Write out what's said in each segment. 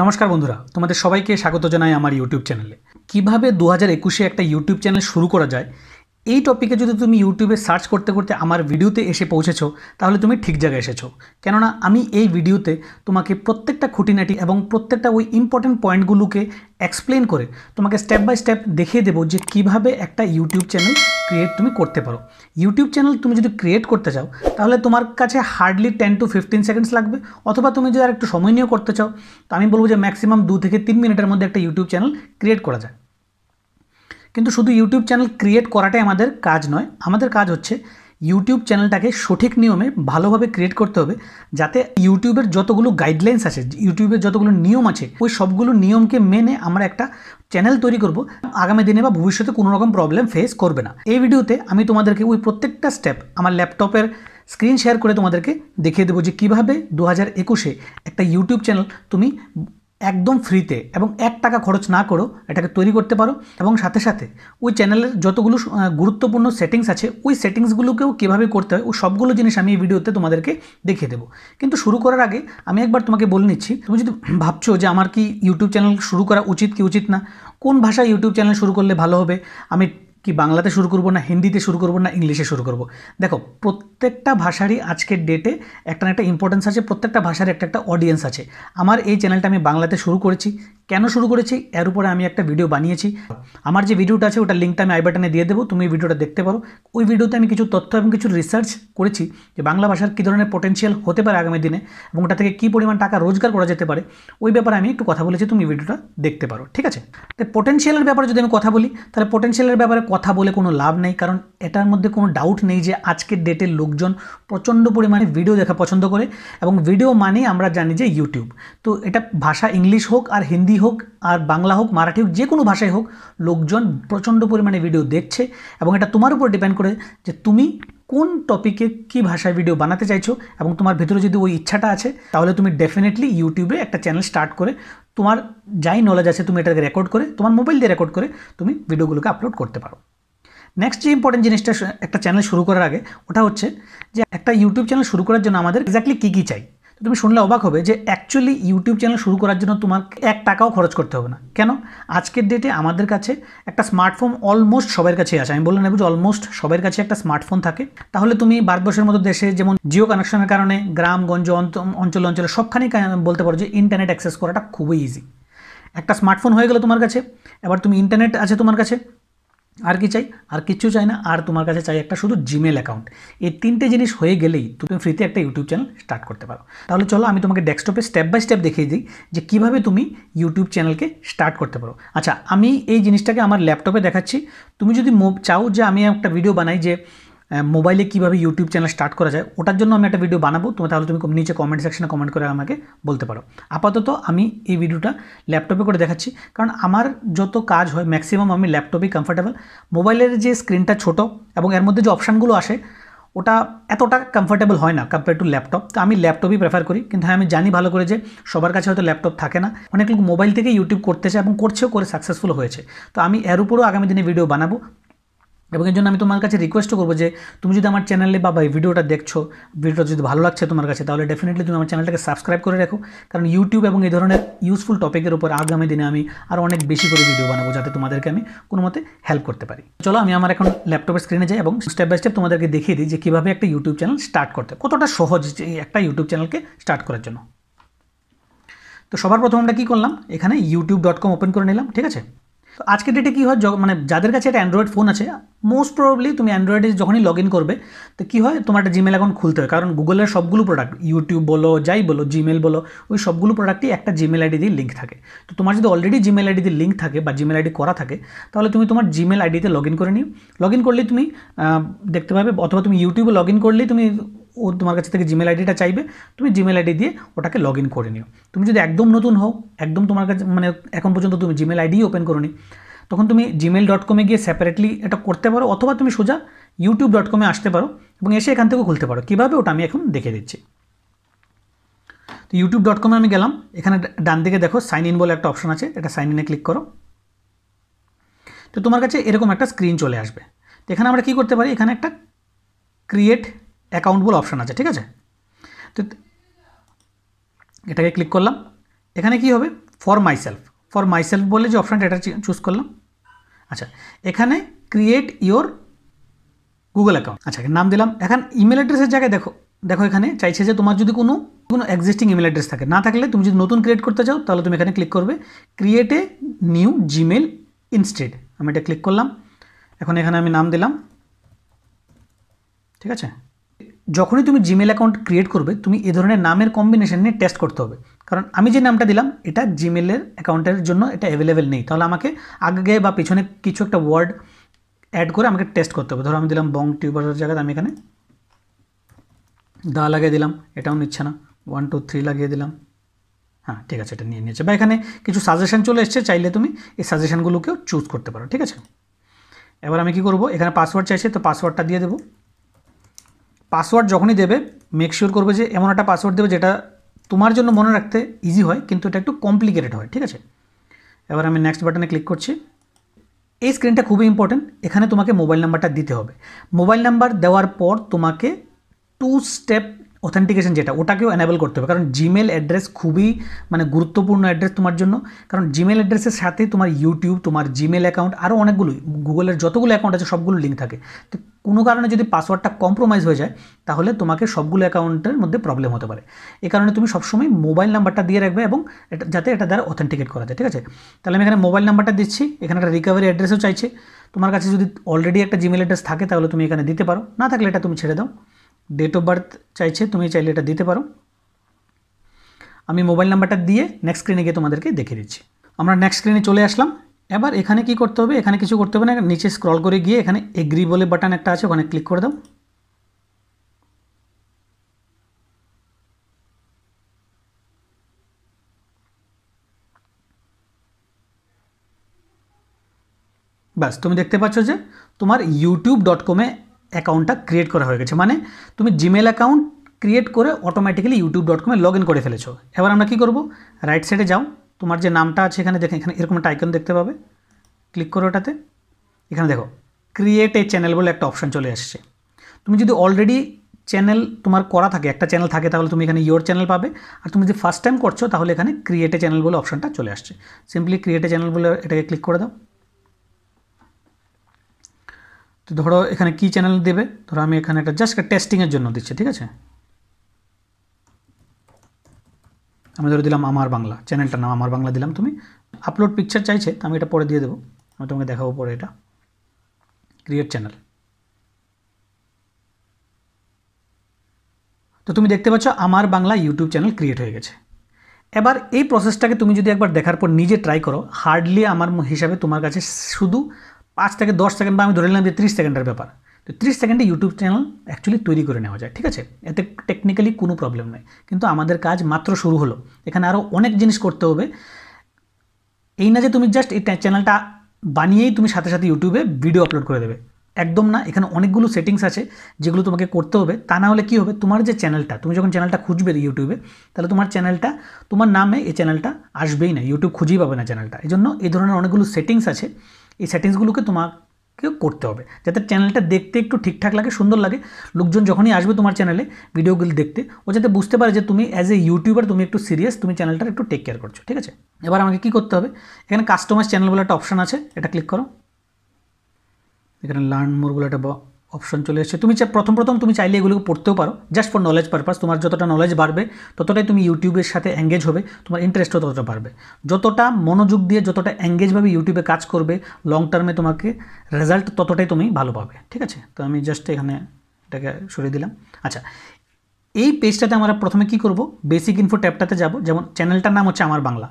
নমস্কার বন্ধুরা তোমাদের সবাইকে স্বাগত জানাই আমার ইউটিউব চ্যানেলে কিভাবে দু হাজার একুশে একটা ইউটিউব চ্যানেল শুরু করা যায় এই টপিকে যদি তুমি ইউটিউবে সার্চ করতে করতে আমার ভিডিওতে এসে পৌঁছেছো তাহলে তুমি ঠিক জায়গায় এসেছো কেননা আমি এই ভিডিওতে তোমাকে প্রত্যেকটা খুঁটিনাটি এবং প্রত্যেকটা ওই ইম্পর্টেন্ট পয়েন্টগুলোকে এক্সপ্লেন করে তোমাকে স্টেপ বাই স্টেপ দেখিয়ে দেবো যে কিভাবে একটা ইউটিউব চ্যানেল ক্রিয়েট তুমি করতে পারো ইউটিউব চ্যানেল তুমি যদি ক্রিয়েট করতে চাও তাহলে তোমার কাছে hardly ten to fifteen seconds লাগবে অথবা তুমি যদি আর একটু সময় নিয়ে করতে চাও তো আমি বলবো যে ম্যাক্সিমাম দু থেকে তিন মিনিটের মধ্যে একটা ইউটিউব চ্যানেল ক্রিয়েট করা যায় কিন্তু শুধু ইউটিউব চ্যানেল ক্রিয়েট করাটাই আমাদের কাজ নয় আমাদের কাজ হচ্ছে ইউটিউব চ্যানেলটাকে সঠিক নিয়মে ভালোভাবে ক্রিয়েট করতে হবে যাতে ইউটিউবের যতগুলো গাইডলাইন্স আছে ইউটিউবের যতগুলো নিয়ম আছে ওই সবগুলো নিয়মকে মেনে আমরা একটা চ্যানেল তৈরি করব আগামী দিনে বা ভবিষ্যতে কোনো রকম প্রবলেম ফেস করবে না এই ভিডিওতে আমি তোমাদেরকে ওই প্রত্যেকটা স্টেপ আমার ল্যাপটপের স্ক্রিন শেয়ার করে তোমাদেরকে দেখিয়ে দেবো যে কীভাবে দু হাজার একুশে একটা ইউটিউব চ্যানেল তুমি একদম ফ্রিতে এবং এক টাকা খরচ না করো এটাকে তৈরি করতে পারো এবং সাথে সাথে ওই চ্যানেলের যতগুলো গুরুত্বপূর্ণ সেটিংস আছে ওই সেটিংসগুলোকেও কীভাবে করতে হয় ওই সবগুলো জিনিস আমি এই ভিডিওতে তোমাদেরকে দেখিয়ে দেবো কিন্তু শুরু করার আগে আমি একবার তোমাকে বলে নিচ্ছি তুমি যদি ভাবছো যে আমার কি ইউটিউব চ্যানেল শুরু করা উচিত কি উচিত না কোন ভাষায় ইউটিউব চ্যানেল শুরু করলে ভালো হবে আমি কি বাংলাতে শুরু করব না হিন্দিতে শুরু করব না ইংলিশে শুরু করব দেখো প্রত্যেকটা ভাষারই আজকের ডেটে একটা একটা ইম্পর্টেন্স আছে প্রত্যেকটা ভাষার একটা একটা অডিয়েন্স আছে আমার এই চ্যানেলটা আমি বাংলাতে শুরু করেছি কেন শুরু করেছি এর উপরে আমি একটা ভিডিও বানিয়েছি আমার যে ভিডিওটা আছে ওটা লিঙ্কটা আমি আই বাটনে দিয়ে দেবো তুমি ভিডিওটা দেখতে পারো ওই ভিডিওতে আমি কিছু তথ্য এবং কিছু রিসার্চ করেছি যে বাংলা ভাষার কী ধরনের পোটেন্সিয়াল হতে পারে আগামী দিনে এবং ওটা থেকে কী পরিমাণ টাকা রোজগার করা যেতে পারে ওই ব্যাপারে আমি একটু কথা বলেছি তুমি ভিডিওটা দেখতে পারো ঠিক আছে তো পোটেন্সিয়ালের ব্যাপারে যদি আমি কথা বলি তাহলে পোটেন্সিয়ালের ব্যাপারে কথা বলে কোনো লাভ নেই কারণ এটার মধ্যে কোনো ডাউট নেই যে আজকের ডেটের লোকজন প্রচণ্ড পরিমাণে ভিডিও দেখা পছন্দ করে এবং ভিডিও মানে আমরা জানি যে ইউটিউব তো এটা ভাষা ইংলিশ হোক আর হিন্দি হোক আর বাংলা হোক মারাঠি হোক যে কোনো ভাষায় হোক লোকজন প্রচণ্ড পরিমাণে ভিডিও দেখছে এবং এটা তোমার উপর ডিপেন্ড করে যে তুমি কোন টপিকে কি ভাষায় ভিডিও বানাতে চাইছো এবং তোমার ভেতরে যদি ওই ইচ্ছাটা আছে তাহলে তুমি ডেফিনেটলি ইউটিউবে একটা চ্যানেল স্টার্ট করে তোমার যাই নলেজ আছে তুমি এটাকে রেকর্ড করে তোমার মোবাইল দিয়ে রেকর্ড করে তুমি ভিডিওগুলোকে আপলোড করতে পারো নেক্সট যে ইম্পর্টেন্ট জিনিসটা একটা চ্যানেল শুরু করার আগে ওটা হচ্ছে যে একটা ইউটিউব চ্যানেল শুরু করার জন্য আমাদের এক্স্যাক্টলি কী কী চাই তুমি শুনলে অবাক হবে যে অ্যাকচুয়ালি ইউটিউব চ্যানেল শুরু করার জন্য তোমার এক টাকাও খরচ করতে হবে না কেন আজকের ডেটে আমাদের কাছে একটা স্মার্টফোন অলমোস্ট সবার কাছে আছে আমি বললাম যে অলমোস্ট সবার কাছে একটা স্মার্টফোন থাকে তাহলে তুমি ভারতবর্ষের মতো দেশে যেমন জিও কানেকশনের কারণে গ্রামগঞ্জ অঞ্চল অঞ্চলে সবখানেই বলতে পারো যে ইন্টারনেট অ্যাক্সেস করাটা খুবই ইজি একটা স্মার্টফোন হয়ে গেলো তোমার কাছে এবার তুমি ইন্টারনেট আছে তোমার কাছে আর কি চাই আর কিচ্ছু চাই না আর তোমার কাছে চাই একটা শুধু জিমেল অ্যাকাউন্ট এই তিনটে জিনিস হয়ে গেলেই তুমি ফ্রিতে একটা ইউটিউব চ্যানেল স্টার্ট করতে পারো তাহলে চলো আমি তোমাকে ডেস্কটপে স্টেপ বাই স্টেপ দেখিয়ে দিই যে কীভাবে তুমি ইউটিউব চ্যানেলকে স্টার্ট করতে পারো আচ্ছা আমি এই জিনিসটাকে আমার ল্যাপটপে দেখাচ্ছি তুমি যদি চাও যে আমি একটা ভিডিও বানাই যে মোবাইলে কীভাবে ইউটিউব চ্যানেল স্টার্ট করা যায় ওটার জন্য আমি একটা ভিডিও বানাবো তোমার তাহলে তুমি নিচে কমেন্ট সেকশনে কমেন্ট করে আমাকে বলতে পারো আপাতত আমি এই ভিডিওটা ল্যাপটপে করে দেখাচ্ছি কারণ আমার যত কাজ হয় ম্যাক্সিমাম আমি ল্যাপটপেই কমফর্টেবল মোবাইলের যে স্ক্রিনটা ছোট এবং এর মধ্যে যে অপশানগুলো আসে ওটা এতটা কমফোর্টেবল হয় না কম্পেয়ার টু ল্যাপটপ তো আমি ল্যাপটপই প্রেফার করি কিন্তু হ্যাঁ আমি জানি ভালো করে যে সবার কাছে হয়তো ল্যাপটপ থাকে না অনেক লোক মোবাইল থেকে ইউটিউব করতেছে এবং করছেও করে সাকসেসফুল হয়েছে তো আমি এর উপরও আগামী দিনে ভিডিও বানাবো এবং এর জন্য আমি তোমার কাছে রিকোয়েস্টও করবো যে তুমি যদি আমার চ্যানেলে বা এই ভিডিওটা দেখছো ভিডিওটা যদি ভালো লাগছে তোমার কাছে তাহলে ডেফিনেটলি তুমি আমার চ্যানেলটাকে সাবস্ক্রাইব করে রাখো কারণ ইউটিউব এবং এই ধরনের ইউজফুল টপিকের উপর আগামী দিনে আমি আরও অনেক বেশি করে ভিডিও বানাবো যাতে তোমাদেরকে আমি কোনো মতে হেল্প করতে পারি চলো আমি আমার এখন ল্যাপটপের স্ক্রিনে যাই এবং স্টেপ বাই স্টেপ তোমাদেরকে দেখিয়ে দিই যে কীভাবে একটা ইউটিউব চ্যানেল স্টার্ট করতে কতটা সহজ একটা ইউটিউব চ্যানেলকে স্টার্ট করার জন্য তো সবার প্রথম আমরা কী করলাম এখানে ইউটিউব ডট কম ওপেন করে নিলাম ঠিক আছে তো আজকে ডেটে কী হয় মানে যাদের কাছে একটা অ্যান্ড্রয়েড ফোন আছে মোস্ট প্রবলি তুমি অ্যান্ড্রয়েডে যখনই লগ ইন করবে তো কী হয় তোমার একটা জিমেল অ্যাকাউন্ট খুলতে হয় কারণ গুগলের সবগুলো প্রোডাক্ট ইউটিউব বলো যাই বলো জিমেল বলো ওই সবগুলো প্রোডাক্টই একটা জিমেল আইডি দিয়ে লিঙ্ক থাকে তো তোমার যদি অলরেডি জিমেল আইডি দিয়ে লিঙ্ক থাকে বা জিমেল আইডি করা থাকে তাহলে তুমি তোমার জিমেল আইডিতে লগ ইন করে নিও লগ ইন করলে তুমি দেখতে পাবে অথবা তুমি ইউটিউবে লগ ইন করলেই তুমি ও তোমার কাছ থেকে জিমেল আইডিটা চাইবে তুমি জিমেল আইডি দিয়ে ওটাকে লগ ইন করে নিও তুমি যদি একদম নতুন হও একদম তোমার কাছে মানে এখন পর্যন্ত তুমি জিমেল আইডি ওপেন করো নি তখন তুমি জিমেল ডট কমে গিয়ে সেপারেটলি এটা করতে পারো অথবা তুমি সোজা ইউটিউব ডট কমে আসতে পারো এবং এসে এখান থেকেও খুলতে পারো কীভাবে ওটা আমি এখন দেখে দিচ্ছি তো ইউটিউব ডট কমে আমি গেলাম এখানে ডান দিকে দেখো সাইন ইন বলে একটা অপশন আছে এটা সাইন ইনে ক্লিক করো তো তোমার কাছে এরকম একটা স্ক্রিন চলে আসবে তো এখানে আমরা কী করতে পারি এখানে একটা ক্রিয়েট অ্যাকাউন্ট বলে অপশান আছে ঠিক আছে তো এটাকে ক্লিক করলাম এখানে কি হবে ফর মাইসেলফ ফর মাইসেলফ বলে যে অপশানটা এটা চুজ করলাম আচ্ছা এখানে ক্রিয়েট ইয়োর গুগল অ্যাকাউন্ট আচ্ছা নাম দিলাম এখন ইমেল অ্যাড্রেসের জায়গায় দেখো দেখো এখানে চাইছে যে তোমার যদি কোনো কোনো এক্সিস্টিং ইমেল অ্যাড্রেস থাকে না থাকলে তুমি যদি নতুন ক্রিয়েট করতে চাও তাহলে তুমি এখানে ক্লিক করবে ক্রিয়েটে নিউ জিমেল ইনস্টেড আমি এটা ক্লিক করলাম এখন এখানে আমি নাম দিলাম ঠিক আছে যখনই তুমি জিমেল অ্যাকাউন্ট ক্রিয়েট করবে তুমি এ ধরনের নামের কম্বিনেশন নিয়ে টেস্ট করতে হবে কারণ আমি যে নামটা দিলাম এটা জিমেলের অ্যাকাউন্টের জন্য এটা অ্যাভেলেবেল নেই তাহলে আমাকে আগে বা পিছনে কিছু একটা ওয়ার্ড অ্যাড করে আমাকে টেস্ট করতে হবে ধরো আমি দিলাম বং টিউবারের জায়গাতে আমি এখানে দা লাগিয়ে দিলাম এটাও নিচ্ছে না ওয়ান টু থ্রি লাগিয়ে দিলাম হ্যাঁ ঠিক আছে এটা নিয়ে নিয়েছে বা এখানে কিছু সাজেশান চলে এসছে চাইলে তুমি এই সাজেশানগুলোকেও চুজ করতে পারো ঠিক আছে এবার আমি কি করব এখানে পাসওয়ার্ড চাইছে তো পাসওয়ার্ডটা দিয়ে দেবো পাসওয়ার্ড যখনই দেবে মেক শিওর করবে যে এমন একটা পাসওয়ার্ড দেবে যেটা তোমার জন্য মনে রাখতে ইজি হয় কিন্তু এটা একটু কমপ্লিকেটেড হয় ঠিক আছে এবার আমি নেক্সট বাটনে ক্লিক করছি এই স্ক্রিনটা খুবই ইম্পর্টেন্ট এখানে তোমাকে মোবাইল নাম্বারটা দিতে হবে মোবাইল নাম্বার দেওয়ার পর তোমাকে টু স্টেপ অথেন্টিকেশন যেটা ওটাকেও অ্যানেবল করতে হবে কারণ জিমেল অ্যাড্রেস খুবই মানে গুরুত্বপূর্ণ অ্যাড্রেস তোমার জন্য কারণ জিমেল অ্যাড্রেসের সাথে তোমার ইউটিউব তোমার জিমেল অ্যাকাউন্ট আরও অনেকগুলো গুগলের যতগুলো অ্যাকাউন্ট আছে সবগুলো লিঙ্ক থাকে তো কোনো কারণে যদি পাসওয়ার্ডটা কম্প্রোমাইজ হয়ে যায় তাহলে তোমাকে সবগুলো অ্যাকাউন্টের মধ্যে প্রবলেম হতে পারে এ কারণে তুমি সবসময় মোবাইল নাম্বারটা দিয়ে রাখবে এবং এটা যাতে এটা দ্বারা অথেন্টিকেট করা যায় ঠিক আছে তাহলে আমি এখানে মোবাইল নাম্বারটা দিচ্ছি এখানে একটা রিকভারি অ্যাড্রেসও চাইছে তোমার কাছে যদি অলরেডি একটা জিমেল অ্যাড্রেস থাকে তাহলে তুমি এখানে দিতে পারো না থাকলে এটা তুমি ছেড়ে দাও ডেট অফ বার্থ চাইছে তুমি চাইলে এটা দিতে পারো আমি মোবাইল নাম্বারটা দিয়ে নেক্সট স্ক্রিনে গিয়ে তোমাদেরকে দেখে দিচ্ছি আমরা নেক্সট স্ক্রিনে চলে আসলাম এবার এখানে কি করতে হবে এখানে কিছু করতে হবে না নিচে স্ক্রল করে গিয়ে এখানে এগ্রি বলে বাটন একটা আছে ওখানে ক্লিক করে দাও ব্যাস তুমি দেখতে পাচ্ছ যে তোমার ইউটিউব ডট কমে অ্যাকাউন্টটা ক্রিয়েট করা হয়ে গেছে মানে তুমি জিমেল অ্যাকাউন্ট ক্রিয়েট করে অটোমেটিক্যালি ইউটিউব ডট কমে লগ ইন করে ফেলেছো এবার আমরা কী করবো রাইট সাইডে যাও তোমার যে নামটা আছে এখানে দেখে এখানে এরকম একটা আইকন দেখতে পাবে ক্লিক করো ওটাতে এখানে দেখো ক্রিয়েট এ চ্যানেল বলে একটা অপশান চলে আসছে তুমি যদি অলরেডি চ্যানেল তোমার করা থাকে একটা চ্যানেল থাকে তাহলে তুমি এখানে ইয়োর চ্যানেল পাবে আর তুমি যদি ফার্স্ট টাইম করছো তাহলে এখানে ক্রিয়েটে চ্যানেল বলে অপশানটা চলে আসছে সিম্পলি ক্রিয়েটে চ্যানেল বলে এটাকে ক্লিক করে দাও তো ধরো এখানে কি চ্যানেল দেবে ধরো আমি এখানে একটা জাস্ট টেস্টিংয়ের জন্য দিচ্ছি ঠিক আছে আমি ধরে দিলাম আমার বাংলা চ্যানেলটার নাম আমার বাংলা দিলাম তুমি আপলোড পিকচার চাইছে তো আমি এটা পরে দিয়ে দেবো আমি তোমাকে দেখাবো পরে এটা ক্রিয়েট চ্যানেল তো তুমি দেখতে পাচ্ছ আমার বাংলা ইউটিউব চ্যানেল ক্রিয়েট হয়ে গেছে এবার এই প্রসেসটাকে তুমি যদি একবার দেখার পর নিজে ট্রাই করো হার্ডলি আমার হিসাবে তোমার কাছে শুধু পাঁচ থেকে দশ সেকেন্ড বা আমি ধরে নিলাম যে ত্রিশ সেকেন্ডের ব্যাপার তো ত্রিশ সেকেন্ডে ইউটিউব চ্যানেল অ্যাকচুয়ালি তৈরি করে নেওয়া যায় ঠিক আছে এতে টেকনিক্যালি কোনো প্রবলেম নেই কিন্তু আমাদের কাজ মাত্র শুরু হলো এখানে আরও অনেক জিনিস করতে হবে এই না যে তুমি জাস্ট এই চ্যানেলটা বানিয়েই তুমি সাথে সাথে ইউটিউবে ভিডিও আপলোড করে দেবে একদম না এখানে অনেকগুলো সেটিংস আছে যেগুলো তোমাকে করতে হবে তা না হলে কী হবে তোমার যে চ্যানেলটা তুমি যখন চ্যানেলটা খুঁজবে ইউটিউবে তাহলে তোমার চ্যানেলটা তোমার নামে এই চ্যানেলটা আসবেই না ইউটিউব খুঁজেই পাবে না চ্যানেলটা এই জন্য এই ধরনের অনেকগুলো সেটিংস আছে এই সেটিংসগুলোকে তোমাকে করতে হবে যাতে চ্যানেলটা দেখতে একটু ঠিকঠাক লাগে সুন্দর লাগে লোকজন যখনই আসবে তোমার চ্যানেলে ভিডিওগুলো দেখতে ও যাতে বুঝতে পারে যে তুমি অ্যাজ এ ইউটিউবার তুমি একটু সিরিয়াস তুমি চ্যানেলটার একটু টেক কেয়ার করছো ঠিক আছে এবার আমাকে কি করতে হবে এখানে কাস্টমাইজ চ্যানেল বলে একটা অপশান আছে এটা ক্লিক করো এখানে লার্ন মোর বলে একটা অপশন চলে এসেছে তুমি প্রথম প্রথম তুমি চাইলে এগুলোকে পড়তেও পারো জাস্ট ফর নলেজ পারপাস তোমার যতটা নলেজ বাড়বে ততটাই তুমি ইউটিউবের সাথে এঙ্গেজ হবে তোমার ইন্টারেস্টও ততটা বাড়বে যতটা মনোযোগ দিয়ে যতটা এঙ্গেজভাবে ইউটিউবে কাজ করবে লং টার্মে তোমাকে রেজাল্ট ততটাই তুমি ভালো পাবে ঠিক আছে তো আমি জাস্ট এখানে এটাকে সরিয়ে দিলাম আচ্ছা এই পেজটাতে আমরা প্রথমে কি করব বেসিক ইনফো ট্যাবটাতে যাব যেমন চ্যানেলটার নাম হচ্ছে আমার বাংলা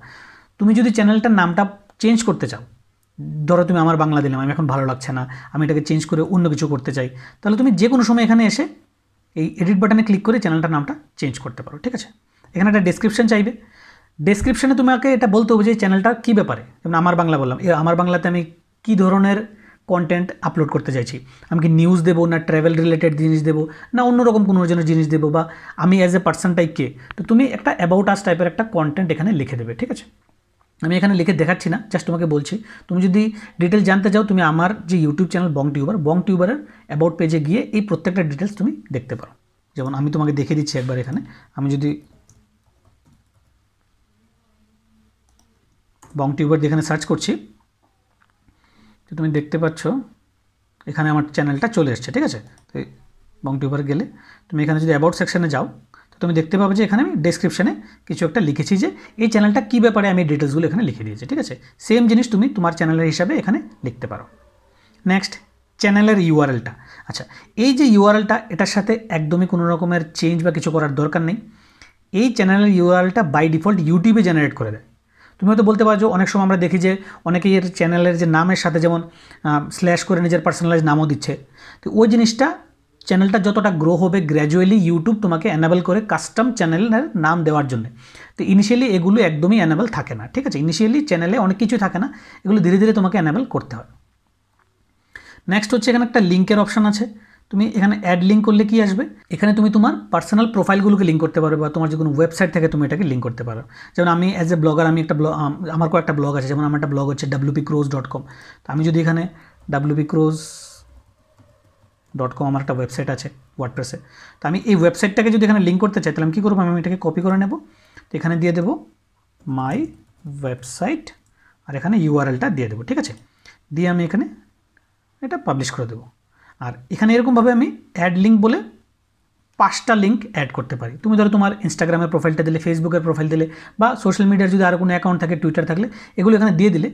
তুমি যদি চ্যানেলটার নামটা চেঞ্জ করতে চাও ধরো তুমি আমার বাংলা দিলাম আমি এখন ভালো লাগছে না আমি এটাকে চেঞ্জ করে অন্য কিছু করতে চাই তাহলে তুমি যে কোনো সময় এখানে এসে এই এডিট বাটনে ক্লিক করে চ্যানেলটার নামটা চেঞ্জ করতে পারো ঠিক আছে এখানে একটা ডেসক্রিপশন চাইবে ডেসক্রিপশনে তোমাকে এটা বলতে হবে যে চ্যানেলটা কী ব্যাপারে যেমন আমার বাংলা বললাম এ আমার বাংলাতে আমি কী ধরনের কন্টেন্ট আপলোড করতে চাইছি আমি কি নিউজ দেবো না ট্র্যাভেল রিলেটেড জিনিস দেবো না অন্যরকম কোনো জন্য জিনিস দেবো বা আমি অ্যাজ এ পার্সন কে তো তুমি একটা অ্যাবাউট আস টাইপের একটা কন্টেন্ট এখানে লিখে দেবে ঠিক আছে আমি এখানে লিখে দেখাচ্ছি না জাস্ট তোমাকে বলছি তুমি যদি ডিটেল জানতে চাও তুমি আমার যে YouTube channel Bong Tuber Bong টিউবারের অ্যাবাউট পেজে গিয়ে এই প্রত্যেকটা ডিটেলস তুমি দেখতে পারো যেমন আমি তোমাকে দেখিয়ে দিচ্ছি একবার এখানে আমি যদি বং টিউবার যেখানে সার্চ করছি তো তুমি দেখতে পাচ্ছ এখানে আমার চ্যানেলটা চলে এসছে ঠিক আছে তো বং টিউবার গেলে তুমি এখানে যদি অ্যাবাউট সেকশানে যাও তো তুমি দেখতে পাবে যে এখানে আমি ডেসক্রিপশানে কিছু একটা লিখেছি যে এই চ্যানেলটা কী ব্যাপারে আমি ডিটেলসগুলো এখানে লিখে দিয়েছি ঠিক আছে সেম জিনিস তুমি তোমার চ্যানেলের হিসাবে এখানে লিখতে পারো নেক্সট চ্যানেলের ইউআরএলটা আচ্ছা এই যে ইউআরএলটা এটার সাথে একদমই কোনো রকমের চেঞ্জ বা কিছু করার দরকার নেই এই চ্যানেলের ইউআরএলটা বাই ডিফল্ট ইউটিউবে জেনারেট করে দেয় তুমি হয়তো বলতে পারছো অনেক সময় আমরা দেখি যে অনেকেই এর চ্যানেলের যে নামের সাথে যেমন স্ল্যাশ করে নিজের পার্সোনালাইজ নামও দিচ্ছে তো ওই জিনিসটা চ্যানেলটা যতটা গ্রো হবে গ্র্যাজুয়ালি ইউটিউব তোমাকে অ্যানাবেল করে কাস্টম চ্যানেলের নাম দেওয়ার জন্য তো ইনিশিয়ালি এগুলো একদমই অ্যানাবেল থাকে না ঠিক আছে ইনিশিয়ালি চ্যানেলে অনেক কিছু থাকে না এগুলো ধীরে ধীরে তোমাকে অ্যানাবেল করতে হয় নেক্সট হচ্ছে এখানে একটা লিঙ্কের অপশান আছে তুমি এখানে অ্যাড লিঙ্ক করলে কি আসবে এখানে তুমি তোমার পার্সোনাল প্রোফাইলগুলোকে লিঙ্ক করতে পারো বা তোমার যে কোনো ওয়েবসাইট থেকে তুমি এটাকে লিঙ্ক করতে পারো যেমন আমি অ্যাজ এ ব্লগার আমি একটা ব্লগ আমার কয়েকটা ব্লগ আছে যেমন আমার একটা ব্লগ হচ্ছে ডাব্লুপি ক্রোজ ডট কম তো আমি যদি এখানে ডাব্লুপি ক্রোজ ডট কম আমার একটা ওয়েবসাইট আছে ওয়ার্ডপ্রেসে তো আমি এই ওয়েবসাইটটাকে যদি এখানে লিঙ্ক করতে চাই তাহলে আমি কী করবো আমি এটাকে কপি করে নেব তো এখানে দিয়ে দেবো মাই ওয়েবসাইট আর এখানে ইউআরএলটা দিয়ে দেবো ঠিক আছে দিয়ে আমি এখানে এটা পাবলিশ করে দেবো আর এখানে এরকমভাবে আমি অ্যাড লিঙ্ক বলে পাঁচটা লিঙ্ক অ্যাড করতে পারি তুমি ধরো তোমার ইনস্টাগ্রামের প্রোফাইলটা দিলে ফেসবুকের প্রোফাইল দিলে বা সোশ্যাল মিডিয়ার যদি আর কোনো অ্যাকাউন্ট থাকে টুইটার থাকলে এগুলো এখানে দিয়ে দিলে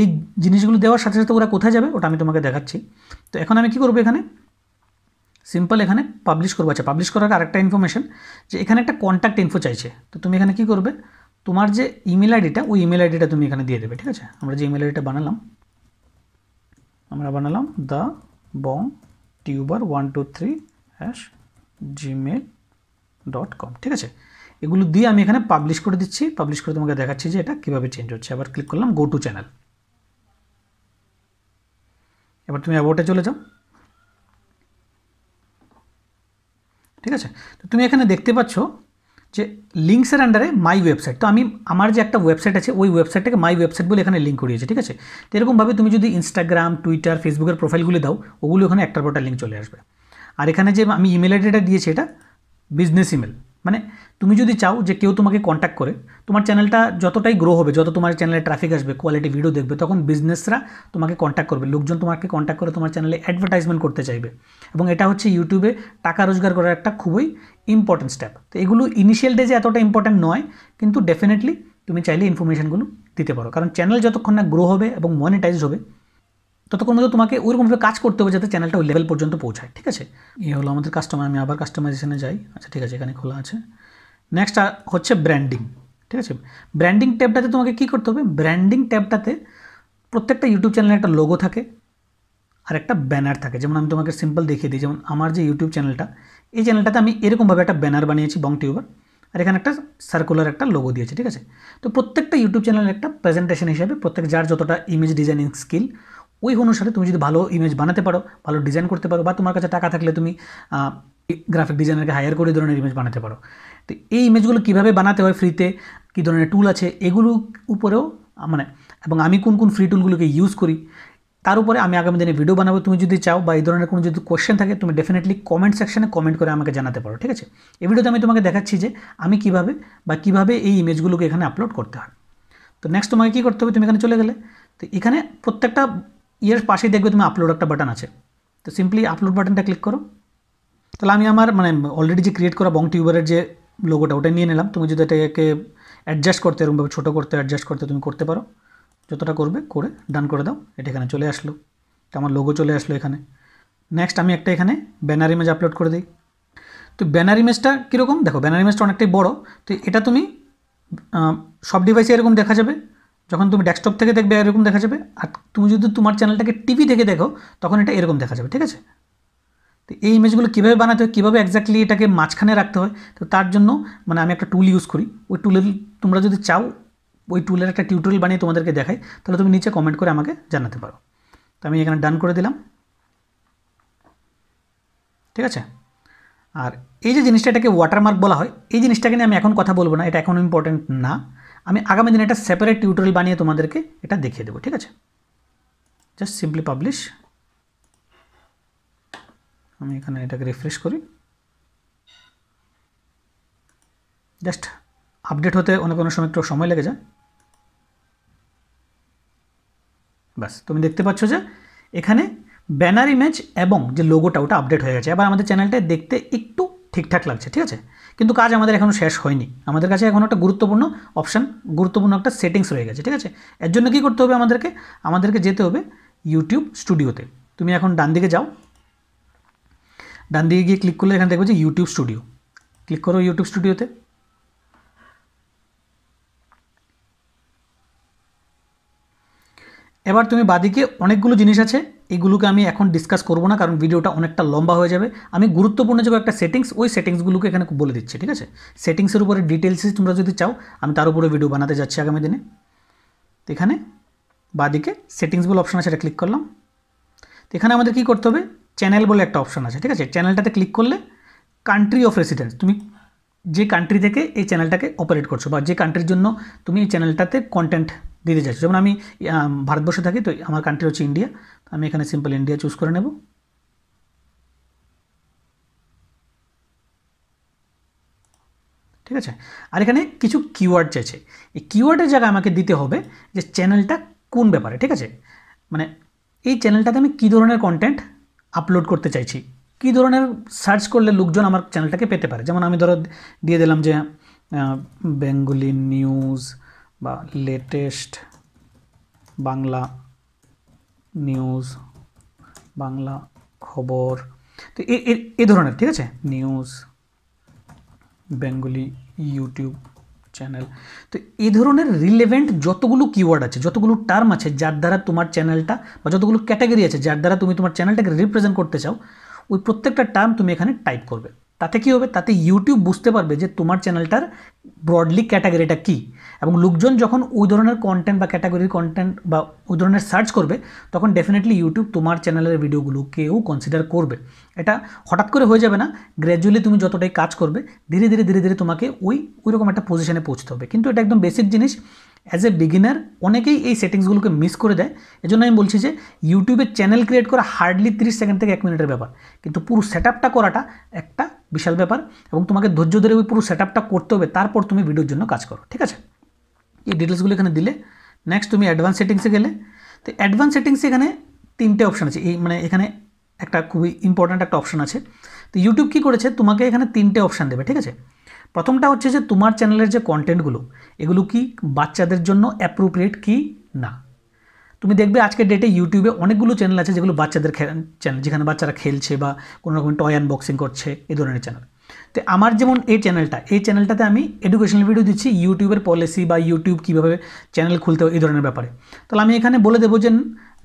এই জিনিসগুলো দেওয়ার সাথে সাথে ওরা কোথায় যাবে ওটা আমি তোমাকে দেখাচ্ছি তো এখন আমি কী করবো এখানে সিম্পল এখানে পাবলিশ করবো আচ্ছা পাবলিশ করার আরেকটা ইনফরমেশন যে এখানে একটা কন্ট্যাক্ট ইনফো চাইছে তো তুমি এখানে কি করবে তোমার যে ইমেল আইডিটা ওই ইমেল আইডিটা তুমি এখানে দিয়ে দেবে ঠিক আছে আমরা যে ইমেল আইডিটা বানালাম আমরা বানালাম the Bong Tuber one two three hash Gmail dot com ঠিক আছে এগুলো দিয়ে আমি এখানে পাবলিশ করে দিচ্ছি পাবলিশ করে তোমাকে দেখাচ্ছি যে এটা কীভাবে চেঞ্জ হচ্ছে আবার ক্লিক করলাম গো টু চ্যানেল এবার তুমি অ্যাবোর্টে চলে যাও ঠিক আছে তো তুমি এখানে দেখতে পাচ্ছ যে লিঙ্কসের আন্ডারে মাই ওয়েবসাইট তো আমি আমার যে একটা ওয়েবসাইট আছে ওই ওয়েবসাইটটাকে মাই ওয়েবসাইট বলে এখানে লিঙ্ক করিয়েছে ঠিক আছে তো এরকমভাবে তুমি যদি ইনস্টাগ্রাম টুইটার ফেসবুকের প্রোফাইলগুলি দাও ওগুলো ওখানে একটার একটা লিঙ্ক চলে আসবে আর এখানে যে আমি ইমেল আইডিটা দিয়েছি এটা বিজনেস ইমেল মানে তুমি যদি চাও যে কেউ তোমাকে কন্ট্যাক্ট করে তোমার চ্যানেলটা যতটাই গ্রো হবে যত তোমার চ্যানেলে ট্রাফিক আসবে কোয়ালিটি ভিডিও দেখবে তখন বিজনেসরা তোমাকে কন্ট্যাক্ট করবে লোকজন তোমাকে কন্ট্যাক্ট করে তোমার চ্যানেলে অ্যাডভার্টাইজমেন্ট করতে চাইবে এবং এটা হচ্ছে ইউটিউবে টাকা রোজগার করার একটা খুবই ইম্পর্টেন্ট স্টেপ তো এগুলো ইনিশিয়াল ডেজে এতটা ইম্পর্টেন্ট নয় কিন্তু ডেফিনেটলি তুমি চাইলে ইনফরমেশানগুলো দিতে পারো কারণ চ্যানেল যতক্ষণ না গ্রো হবে এবং মনিটাইজ হবে ততক্ষণ মধ্যে তোমাকে ওইরকমভাবে কাজ করতে হবে যাতে চ্যানেলটা ওই লেভেল পর্যন্ত পৌঁছায় ঠিক আছে এ হলো আমাদের কাস্টমার আমি আবার কাস্টমাইজেশনে যাই আচ্ছা ঠিক আছে এখানে খোলা আছে নেক্সট হচ্ছে ব্র্যান্ডিং ঠিক আছে ব্র্যান্ডিং ট্যাবটাতে তোমাকে কী করতে হবে ব্র্যান্ডিং ট্যাবটাতে প্রত্যেকটা ইউটিউব চ্যানেলে একটা লোগো থাকে আর একটা ব্যানার থাকে যেমন আমি তোমাকে সিম্পল দেখিয়ে দিই যেমন আমার যে ইউটিউব চ্যানেলটা এই চ্যানেলটাতে আমি এরকমভাবে একটা ব্যানার বানিয়েছি বং টিউবার আর এখানে একটা সার্কুলার একটা লোগো দিয়েছে ঠিক আছে তো প্রত্যেকটা ইউটিউব চ্যানেলের একটা প্রেজেন্টেশন হিসাবে প্রত্যেক যার যতটা ইমেজ ডিজাইনিং স্কিল ওই অনুসারে তুমি যদি ভালো ইমেজ বানাতে পারো ভালো ডিজাইন করতে পারো বা তোমার কাছে টাকা থাকলে তুমি গ্রাফিক ডিজাইনারকে হায়ার করে ধরনের ইমেজ বানাতে পারো তো এই ইমেজগুলো কীভাবে বানাতে হয় ফ্রিতে কী ধরনের টুল আছে এগুলো উপরেও মানে এবং আমি কোন কোন ফ্রি টুলগুলোকে ইউজ করি তার উপরে আমি আগামী দিনে ভিডিও বানাবো তুমি যদি চাও বা এই ধরনের কোনো যদি কোয়েশ্চেন থাকে তুমি ডেফিনেটলি কমেন্ট সেকশানে কমেন্ট করে আমাকে জানাতে পারো ঠিক আছে এই ভিডিওতে আমি তোমাকে দেখাচ্ছি যে আমি কিভাবে বা কিভাবে এই ইমেজগুলোকে এখানে আপলোড করতে হয় তো নেক্সট তোমাকে কী করতে হবে তুমি এখানে চলে গেলে তো এখানে প্রত্যেকটা ইয়ের পাশে দেখবে তুমি আপলোড একটা বাটন আছে তো সিম্পলি আপলোড বাটনটা ক্লিক করো তাহলে আমি আমার মানে অলরেডি যে ক্রিয়েট করা বং টিউবারের যে লোগোটা ওটা নিয়ে নিলাম তুমি যদি এটাকে অ্যাডজাস্ট করতে এরকমভাবে ছোটো করতে অ্যাডজাস্ট করতে তুমি করতে পারো যতটা করবে করে ডান করে দাও এটা এখানে চলে আসলো তো আমার লোগো চলে আসলো এখানে নেক্সট আমি একটা এখানে ব্যানার ইমেজ আপলোড করে দিই তো ব্যানার ইমেজটা কীরকম দেখো ব্যানার ইমেজটা অনেকটাই বড় তো এটা তুমি সব ডিভাইসে এরকম দেখা যাবে যখন তুমি ডেস্কটপ থেকে দেখবে এরকম দেখা যাবে আর তুমি যদি তোমার চ্যানেলটাকে টিভি থেকে দেখো তখন এটা এরকম দেখা যাবে ঠিক আছে তো এই ইমেজগুলো কীভাবে বানাতে হয় কীভাবে এক্স্যাক্টলি এটাকে মাঝখানে রাখতে হয় তো তার জন্য মানে আমি একটা টুল ইউজ করি ওই টুলের তোমরা যদি চাও ওই টুলের একটা টিউটোরিয়াল বানিয়ে তোমাদেরকে দেখাই তাহলে তুমি নিচে কমেন্ট করে আমাকে জানাতে পারো তো আমি এখানে ডান করে দিলাম ঠিক আছে আর এই যে জিনিসটা এটাকে ওয়াটারমার্ক বলা হয় এই জিনিসটাকে নিয়ে আমি এখন কথা বলবো না এটা এখন ইম্পর্টেন্ট না আমি আগামী দিনে একটা সেপারেট টিউটোরিয়াল বানিয়ে তোমাদেরকে এটা দেখিয়ে দেবো ঠিক আছে জাস্ট সিম্পলি পাবলিশ আমি এখানে এটাকে রিফ্রেশ করি জাস্ট আপডেট হতে অনেক অনেক সময় একটু সময় লেগে যায় ব্যাস তুমি দেখতে পাচ্ছ যে এখানে ব্যানার ইমেজ এবং যে লোগোটা ওটা আপডেট হয়ে গেছে এবার আমাদের চ্যানেলটা দেখতে একটু ঠিকঠাক লাগছে ঠিক আছে কিন্তু কাজ আমাদের এখনও শেষ হয়নি আমাদের কাছে এখন একটা গুরুত্বপূর্ণ অপশান গুরুত্বপূর্ণ একটা সেটিংস রয়ে গেছে ঠিক আছে এর জন্য কী করতে হবে আমাদেরকে আমাদেরকে যেতে হবে ইউটিউব স্টুডিওতে তুমি এখন ডান দিকে যাও ডান দিকে গিয়ে ক্লিক করলে এখানে দেখবো যে ইউটিউব স্টুডিও ক্লিক করো ইউটিউব স্টুডিওতে এবার তুমি বাদিকে অনেকগুলো জিনিস আছে এগুলোকে আমি এখন ডিসকাস করবো না কারণ ভিডিওটা অনেকটা লম্বা হয়ে যাবে আমি গুরুত্বপূর্ণ যে একটা সেটিংস ওই সেটিংসগুলোকে এখানে বলে দিচ্ছি ঠিক আছে সেটিংসের উপরে ডিটেলসই তোমরা যদি চাও আমি তার উপরে ভিডিও বানাতে যাচ্ছি আগামী দিনে এখানে বাদিকে সেটিংস বলে অপশন আছে এটা ক্লিক করলাম তো এখানে আমাদের কী করতে হবে চ্যানেল বলে একটা অপশন আছে ঠিক আছে চ্যানেলটাতে ক্লিক করলে কান্ট্রি অফ রেসিডেন্স তুমি যে কান্ট্রি থেকে এই চ্যানেলটাকে অপারেট করছো বা যে কান্ট্রির জন্য তুমি এই চ্যানেলটাতে কন্টেন্ট দিতে চাইছি যেমন আমি ভারতবর্ষে থাকি তো আমার কান্ট্রি হচ্ছে ইন্ডিয়া আমি এখানে সিম্পল ইন্ডিয়া চুজ করে নেব ঠিক আছে আর এখানে কিছু কিওয়ার্ড চাইছে এই কিওয়ার্ডের জায়গায় আমাকে দিতে হবে যে চ্যানেলটা কোন ব্যাপারে ঠিক আছে মানে এই চ্যানেলটাতে আমি কী ধরনের কন্টেন্ট আপলোড করতে চাইছি কী ধরনের সার্চ করলে লোকজন আমার চ্যানেলটাকে পেতে পারে যেমন আমি ধরো দিয়ে দিলাম যে বেঙ্গলি নিউজ বা লেটেস্ট বাংলা নিউজ বাংলা খবর তো এ ধরনের ঠিক আছে নিউজ বেঙ্গলি ইউটিউব চ্যানেল তো এই ধরনের রিলেভেন্ট যতগুলো কিওয়ার্ড আছে যতগুলো টার্ম আছে যার দ্বারা তোমার চ্যানেলটা বা যতগুলো ক্যাটাগরি আছে যার দ্বারা তুমি তোমার চ্যানেলটাকে রিপ্রেজেন্ট করতে চাও ওই প্রত্যেকটা টার্ম তুমি এখানে টাইপ করবে তাতে কী হবে তাতে ইউটিউব বুঝতে পারবে যে তোমার চ্যানেলটার ব্রডলি ক্যাটাগরিটা কী এবং লোকজন যখন ওই ধরনের কন্টেন্ট বা ক্যাটাগরির কন্টেন্ট বা ওই ধরনের সার্চ করবে তখন ডেফিনেটলি ইউটিউব তোমার চ্যানেলের ভিডিওগুলোকেও কনসিডার করবে এটা হঠাৎ করে হয়ে যাবে না গ্র্যাজুয়ালি তুমি যতটাই কাজ করবে ধীরে ধীরে ধীরে ধীরে তোমাকে ওই ওই রকম একটা পজিশনে পৌঁছতে হবে কিন্তু এটা একদম বেসিক জিনিস অ্যাজ এ বিগিনার অনেকেই এই সেটিংসগুলোকে মিস করে দেয় এজন্য আমি বলছি যে ইউটিউবে চ্যানেল ক্রিয়েট করা হার্ডলি তিরিশ সেকেন্ড থেকে এক মিনিটের ব্যাপার কিন্তু পুরো সেট করাটা একটা বিশাল ব্যাপার এবং তোমাকে ধৈর্য ধরে ওই পুরো সেট করতে হবে তারপর তুমি ভিডিওর জন্য কাজ করো ঠিক আছে এই ডিটেলসগুলো এখানে দিলে নেক্সট তুমি অ্যাডভান্স সেটিংসে গেলে তো অ্যাডভান্স সেটিংসে এখানে তিনটে অপশান আছে এই মানে এখানে একটা খুবই ইম্পর্ট্যান্ট একটা অপশান আছে তো ইউটিউব কী করেছে তোমাকে এখানে তিনটে অপশান দেবে ঠিক আছে প্রথমটা হচ্ছে যে তোমার চ্যানেলের যে কন্টেন্টগুলো এগুলো কি বাচ্চাদের জন্য অ্যাপ্রোপ্রিয়েট কি না তুমি দেখবে আজকের ডেটে ইউটিউবে অনেকগুলো চ্যানেল আছে যেগুলো বাচ্চাদের চ্যানেল যেখানে বাচ্চারা খেলছে বা কোনো রকম টয় আনবক্সিং করছে এই ধরনের চ্যানেল তো আমার যেমন এই চ্যানেলটা এই চ্যানেলটাতে আমি এডুকেশনাল ভিডিও দিচ্ছি ইউটিউবের পলিসি বা ইউটিউব কীভাবে চ্যানেল খুলতে হয় এই ধরনের ব্যাপারে তাহলে আমি এখানে বলে দেবো যে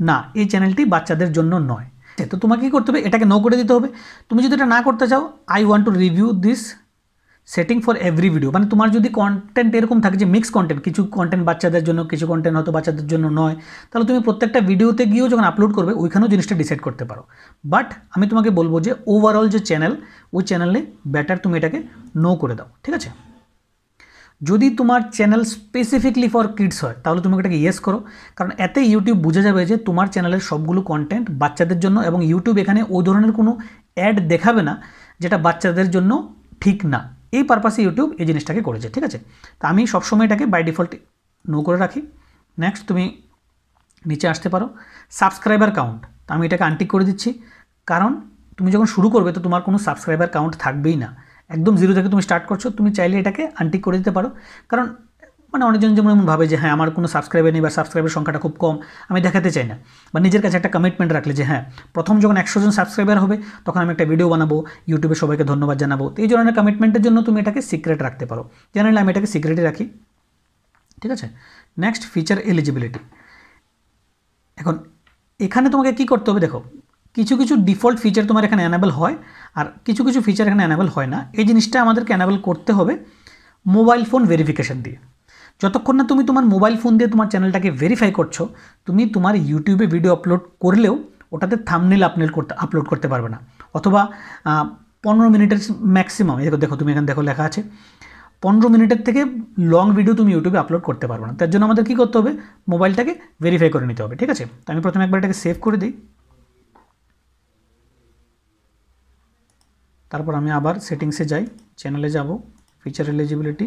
না এই চ্যানেলটি বাচ্চাদের জন্য নয় তো তোমাকে কী করতে হবে এটাকে নো করে দিতে হবে তুমি যদি এটা না করতে চাও I want to review this setting for every video মানে তোমার যদি কন্টেন্ট এরকম থাকে যে মিক্স কন্টেন্ট কিছু কন্টেন্ট বাচ্চাদের জন্য কিছু কন্টেন্ট হয়তো বাচ্চাদের জন্য নয় তাহলে তুমি প্রত্যেকটা ভিডিওতে গিয়েও যখন আপলোড করবে ওইখানেও জিনিসটা ডিসাইড করতে পারো বাট আমি তোমাকে বলবো যে ওভারঅল যে চ্যানেল ওই চ্যানেলে ব্যাটার তুমি এটাকে নো করে দাও ঠিক আছে যদি তোমার চ্যানেল স্পেসিফিকলি ফর কিডস হয় তাহলে তুমি এটাকে ইয়েস করো কারণ এতে ইউটিউব বুঝে যাবে যে তোমার চ্যানেলের সবগুলো কন্টেন্ট বাচ্চাদের জন্য এবং ইউটিউব এখানে ও ধরনের কোনো অ্যাড দেখাবে না যেটা বাচ্চাদের জন্য ঠিক না এই পারপাসে ইউটিউব এই জিনিসটাকে করেছে ঠিক আছে তো আমি সবসময় এটাকে বাই ডিফল্ট নো করে রাখি নেক্সট তুমি নিচে আসতে পারো সাবস্ক্রাইবার কাউন্ট তো আমি এটাকে আনটিক করে দিচ্ছি কারণ তুমি যখন শুরু করবে তো তোমার কোনো সাবস্ক্রাইবার কাউন্ট থাকবেই না একদম জিরো থেকে তুমি স্টার্ট করছো তুমি চাইলে এটাকে আনটিক করে দিতে পারো কারণ মানে অনেকজন যেমন এমন ভাবে যে হ্যাঁ আমার কোনো সাবস্ক্রাইবার নেই বা সাবস্ক্রাইবের সংখ্যাটা খুব কম আমি দেখাতে চাই না বা নিজের কাছে একটা কমিটমেন্ট রাখলে যে হ্যাঁ প্রথম যখন একশো জন সাবস্ক্রাইবার হবে তখন আমি একটা ভিডিও বানাবো ইউটিউবে সবাইকে ধন্যবাদ জানাবো তো এই ধরনের কমিটমেন্টের জন্য তুমি এটাকে সিক্রেট রাখতে পারো জানালে আমি এটাকে সিক্রেটে রাখি ঠিক আছে নেক্সট ফিচার এলিজিবিলিটি এখন এখানে তোমাকে কি করতে হবে দেখো কিছু কিছু ডিফল্ট ফিচার তোমার এখানে অ্যানাবেল হয় আর কিছু কিছু ফিচার এখানে অ্যানাবেল হয় না এই জিনিসটা আমাদেরকে অ্যানাবেল করতে হবে মোবাইল ফোন ভেরিফিকেশান দিয়ে যতক্ষণ না তুমি তোমার মোবাইল ফোন দিয়ে তোমার চ্যানেলটাকে ভেরিফাই করছো তুমি তোমার ইউটিউবে ভিডিও আপলোড করলেও ওটাতে থামনেল আপনেল করতে আপলোড করতে পারবে না অথবা পনেরো মিনিটের ম্যাক্সিমাম দেখো দেখো তুমি এখানে দেখো লেখা আছে পনেরো মিনিটের থেকে লং ভিডিও তুমি ইউটিউবে আপলোড করতে পারবে না তার জন্য আমাদের কী করতে হবে মোবাইলটাকে ভেরিফাই করে নিতে হবে ঠিক আছে তো আমি প্রথমে একবার এটাকে সেভ করে দিই তারপর আমি আবার সেটিংসে যাই চ্যানেলে যাব feature eligibility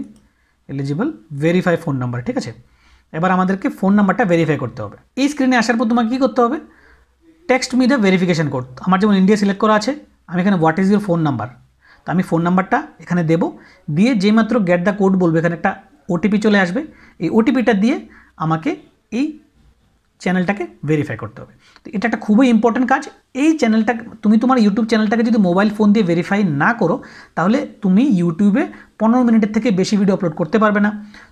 eligible verify phone number ঠিক আছে এবার আমাদেরকে ফোন নাম্বারটা ভেরিফাই করতে হবে এই স্ক্রিনে আসার পর তোমাকে কী করতে হবে text me the verification code আমার যেমন ইন্ডিয়া সিলেক্ট করা আছে আমি এখানে what is your phone number তো আমি ফোন নাম্বারটা এখানে দেবো দিয়ে যে মাত্র গেট দ্য কোড বলবে এখানে একটা ওটিপি চলে আসবে এই ওটিপিটা দিয়ে আমাকে এই চ্যানেলটাকে ভেরিফাই করতে হবে তো এটা একটা খুবই ইম্পর্ট্যান্ট কাজ এই চ্যানেলটা তুমি তোমার ইউটিউব চ্যানেলটাকে যদি মোবাইল ফোন দিয়ে ভেরিফাই না করো তাহলে তুমি ইউটিউবে পনেরো মিনিটের থেকে বেশি ভিডিও আপলোড করতে পারবে না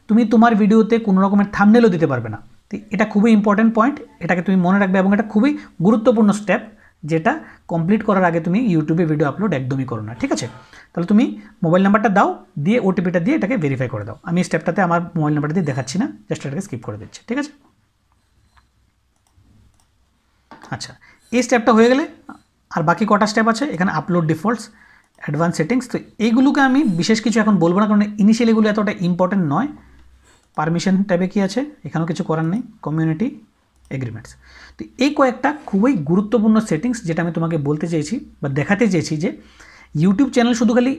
তুমি তোমার ভিডিওতে কোনো রকমের থামনেলও দিতে পারবে না তো এটা খুবই ইম্পর্ট্যান্ট পয়েন্ট এটাকে তুমি মনে রাখবে এবং এটা খুবই গুরুত্বপূর্ণ স্টেপ যেটা কমপ্লিট করার আগে তুমি ইউটিউবে ভিডিও আপলোড একদমই করো না ঠিক আছে তাহলে তুমি মোবাইল নাম্বারটা দাও দিয়ে ওটিপিটা দিয়ে এটাকে ভেরিফাই করে দাও আমি স্টেপটাতে আমার মোবাইল নাম্বারটা দিয়ে দেখাচ্ছি না জাস্ট এটাকে স্কিপ করে দিচ্ছি ঠিক আছে আচ্ছা এই স্টেপটা হয়ে গেলে আর বাকি কটা স্টেপ আছে এখানে আপলোড ডিফল্টস অ্যাডভান্স সেটিংস তো এইগুলোকে আমি বিশেষ কিছু এখন বলবো না কারণ ইনিশিয়াল এগুলো এতটা ইম্পর্টেন্ট নয় পারমিশন ট্যাবে কি আছে এখানেও কিছু করার নেই কমিউনিটি এগ্রিমেন্টস তো এই কয়েকটা খুবই গুরুত্বপূর্ণ সেটিংস যেটা আমি তোমাকে বলতে চেয়েছি বা দেখাতে চেয়েছি যে ইউটিউব চ্যানেল শুধু খালি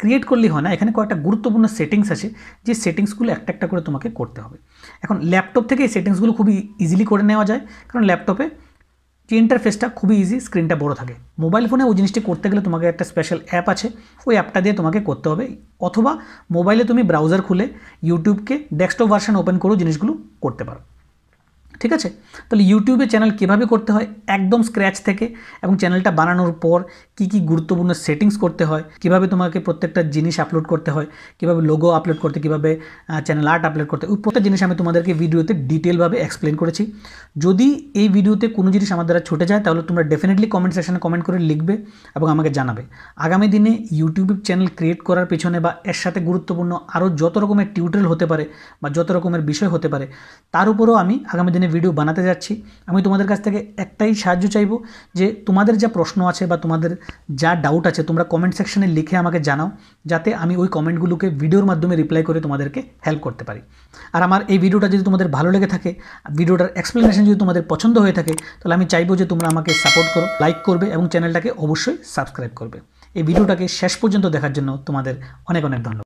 ক্রিয়েট করলেই হয় না এখানে কয়েকটা গুরুত্বপূর্ণ সেটিংস আছে যে সেটিংসগুলো একটা একটা করে তোমাকে করতে হবে এখন ল্যাপটপ থেকে এই সেটিংসগুলো খুবই ইজিলি করে নেওয়া যায় কারণ ল্যাপটপে যে ইন্টারফেসটা খুবই ইজি স্ক্রিনটা বড় থাকে মোবাইল ফোনে ওই জিনিসটি করতে গেলে তোমাকে একটা স্পেশাল অ্যাপ আছে ওই অ্যাপটা দিয়ে তোমাকে করতে হবে অথবা মোবাইলে তুমি ব্রাউজার খুলে ইউটিউবকে ডেস্কটপ ভার্সান ওপেন করেও জিনিসগুলো করতে পারো ঠিক আছে তাহলে ইউটিউবে চ্যানেল কিভাবে করতে হয় একদম স্ক্র্যাচ থেকে এবং চ্যানেলটা বানানোর পর কি কি গুরুত্বপূর্ণ সেটিংস করতে হয় কিভাবে তোমাকে প্রত্যেকটা জিনিস আপলোড করতে হয় কিভাবে লোগো আপলোড করতে কিভাবে চ্যানেল আর্ট আপলোড করতে হয় প্রত্যেক জিনিস আমি তোমাদেরকে ভিডিওতে ডিটেলভাবে এক্সপ্লেন করেছি যদি এই ভিডিওতে কোনো জিনিস আমার দ্বারা ছুটে যায় তাহলে তোমরা ডেফিনেটলি কমেন্ট সেকশানে কমেন্ট করে লিখবে এবং আমাকে জানাবে আগামী দিনে ইউটিউব চ্যানেল ক্রিয়েট করার পিছনে বা এর সাথে গুরুত্বপূর্ণ আরও যত রকমের টিউটোরিয়াল হতে পারে বা যত রকমের বিষয় হতে পারে তার উপরও আমি আগামী দিনে নিয়ে ভিডিও বানাতে যাচ্ছি আমি তোমাদের কাছ থেকে একটাই সাহায্য চাইব যে তোমাদের যা প্রশ্ন আছে বা তোমাদের যা ডাউট আছে তোমরা কমেন্ট সেকশনে লিখে আমাকে জানাও যাতে আমি ওই কমেন্টগুলোকে ভিডিওর মাধ্যমে রিপ্লাই করে তোমাদেরকে হেল্প করতে পারি আর আমার এই ভিডিওটা যদি তোমাদের ভালো লেগে থাকে ভিডিওটার এক্সপ্লেনেশন যদি তোমাদের পছন্দ হয়ে থাকে তাহলে আমি চাইবো যে তোমরা আমাকে সাপোর্ট করো লাইক করবে এবং চ্যানেলটাকে অবশ্যই সাবস্ক্রাইব করবে এই ভিডিওটাকে শেষ পর্যন্ত দেখার জন্য তোমাদের অনেক অনেক ধন্যবাদ